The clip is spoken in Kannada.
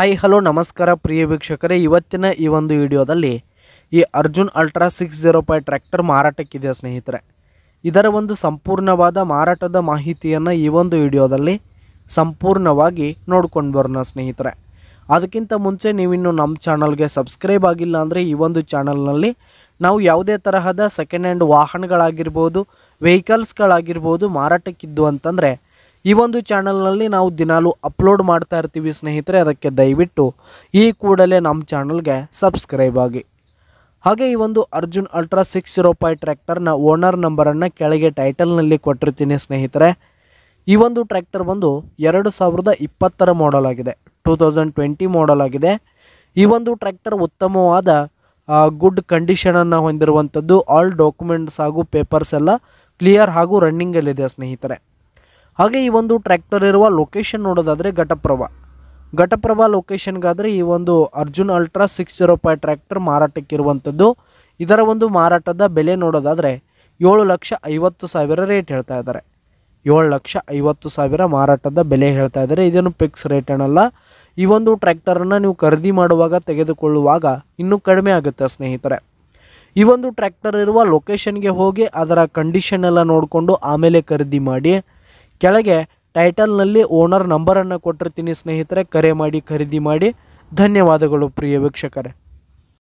ಹಾಯ್ ಹಲೋ ನಮಸ್ಕಾರ ಪ್ರಿಯ ವೀಕ್ಷಕರೇ ಇವತ್ತಿನ ಈ ಒಂದು ವಿಡಿಯೋದಲ್ಲಿ ಈ Arjun ultra six zero five tractor ಮಾರಾಟಕ್ಕಿದೆ ಸ್ನೇಹಿತರೆ ಇದರ ಒಂದು ಸಂಪೂರ್ಣವಾದ ಮಾರಾಟದ ಮಾಹಿತಿಯನ್ನು ಈ ಒಂದು ವಿಡಿಯೋದಲ್ಲಿ ಸಂಪೂರ್ಣವಾಗಿ ನೋಡ್ಕೊಂಡು ಬರೋಣ ಸ್ನೇಹಿತರೆ ಅದಕ್ಕಿಂತ ಮುಂಚೆ ನೀವಿನ್ನು ನಮ್ಮ ಚಾನಲ್ಗೆ ಸಬ್ಸ್ಕ್ರೈಬ್ ಆಗಿಲ್ಲ ಅಂದರೆ ಈ ಒಂದು ಚಾನಲ್ನಲ್ಲಿ ನಾವು ಯಾವುದೇ ತರಹದ ಸೆಕೆಂಡ್ ಹ್ಯಾಂಡ್ ವಾಹನಗಳಾಗಿರ್ಬೋದು ವೆಹಿಕಲ್ಸ್ಗಳಾಗಿರ್ಬೋದು ಮಾರಾಟಕ್ಕಿದ್ದು ಅಂತಂದರೆ ಈ ಒಂದು ಚಾನಲ್ನಲ್ಲಿ ನಾವು ದಿನಾಲೂ ಅಪ್ಲೋಡ್ ಮಾಡ್ತಾ ಇರ್ತೀವಿ ಸ್ನೇಹಿತರೆ ಅದಕ್ಕೆ ದಯವಿಟ್ಟು ಈ ಕೂಡಲೇ ನಮ್ಮ ಚಾನಲ್ಗೆ ಸಬ್ಸ್ಕ್ರೈಬ್ ಆಗಿ ಹಾಗೆ ಈ ಒಂದು Arjun ultra six zero five ಟ್ರ್ಯಾಕ್ಟರ್ನ ಓನರ್ ನಂಬರನ್ನು ಕೆಳಗೆ ಟೈಟಲ್ನಲ್ಲಿ ಕೊಟ್ಟಿರ್ತೀನಿ ಸ್ನೇಹಿತರೆ ಈ ಒಂದು ಟ್ರ್ಯಾಕ್ಟರ್ ಬಂದು ಎರಡು ಸಾವಿರದ ಇಪ್ಪತ್ತರ ಮಾಡಲ್ ಆಗಿದೆ ಟೂ ತೌಸಂಡ್ ಟ್ವೆಂಟಿ ಮಾಡಲ್ ಆಗಿದೆ ಈ ಒಂದು ಟ್ರ್ಯಾಕ್ಟರ್ ಉತ್ತಮವಾದ ಗುಡ್ ಕಂಡೀಷನನ್ನು ಹೊಂದಿರುವಂಥದ್ದು ಆಲ್ ಡಾಕ್ಯುಮೆಂಟ್ಸ್ ಹಾಗೂ ಪೇಪರ್ಸ್ ಎಲ್ಲ ಕ್ಲಿಯರ್ ಹಾಗೂ ರನ್ನಿಂಗಲ್ಲಿದೆ ಸ್ನೇಹಿತರೆ ಹಾಗೆ ಈ ಒಂದು ಟ್ರ್ಯಾಕ್ಟರ್ ಇರುವ ಲೊಕೇಶನ್ ನೋಡೋದಾದರೆ ಘಟಪ್ರಭಾ ಘಟಪ್ರಭಾ ಲೊಕೇಶನ್ಗಾದರೆ ಈ ಒಂದು Arjun ultra six zero five tractor ಮಾರಾಟಕ್ಕಿರುವಂಥದ್ದು ಇದರ ಒಂದು ಮಾರಾಟದ ಬೆಲೆ ನೋಡೋದಾದರೆ ಏಳು ಲಕ್ಷ ಐವತ್ತು ಸಾವಿರ ರೇಟ್ ಹೇಳ್ತಾ ಇದ್ದಾರೆ ಏಳು ಲಕ್ಷ ಐವತ್ತು ಸಾವಿರ ಮಾರಾಟದ ಬೆಲೆ ಹೇಳ್ತಾ ಇದ್ದಾರೆ ಇದನ್ನು ಫಿಕ್ಸ್ ರೇಟ್ ಏನಲ್ಲ ಈ ಒಂದು ಟ್ರ್ಯಾಕ್ಟರನ್ನು ನೀವು ಖರೀದಿ ಮಾಡುವಾಗ ತೆಗೆದುಕೊಳ್ಳುವಾಗ ಇನ್ನೂ ಕಡಿಮೆ ಆಗುತ್ತೆ ಸ್ನೇಹಿತರೆ ಈ ಒಂದು ಟ್ರ್ಯಾಕ್ಟರ್ ಇರುವ ಲೊಕೇಶನ್ಗೆ ಹೋಗಿ ಅದರ ಕಂಡೀಷನ್ ಎಲ್ಲ ನೋಡಿಕೊಂಡು ಆಮೇಲೆ ಖರೀದಿ ಮಾಡಿ ಕೆಳಗೆ ಟೈಟಲ್ನಲ್ಲಿ ಓನರ್ ನಂಬರನ್ನು ಕೊಟ್ಟಿರ್ತೀನಿ ಸ್ನೇಹಿತರೆ ಕರೆ ಮಾಡಿ ಖರೀದಿ ಮಾಡಿ ಧನ್ಯವಾದಗಳು ಪ್ರಿಯ ವೀಕ್ಷಕರೇ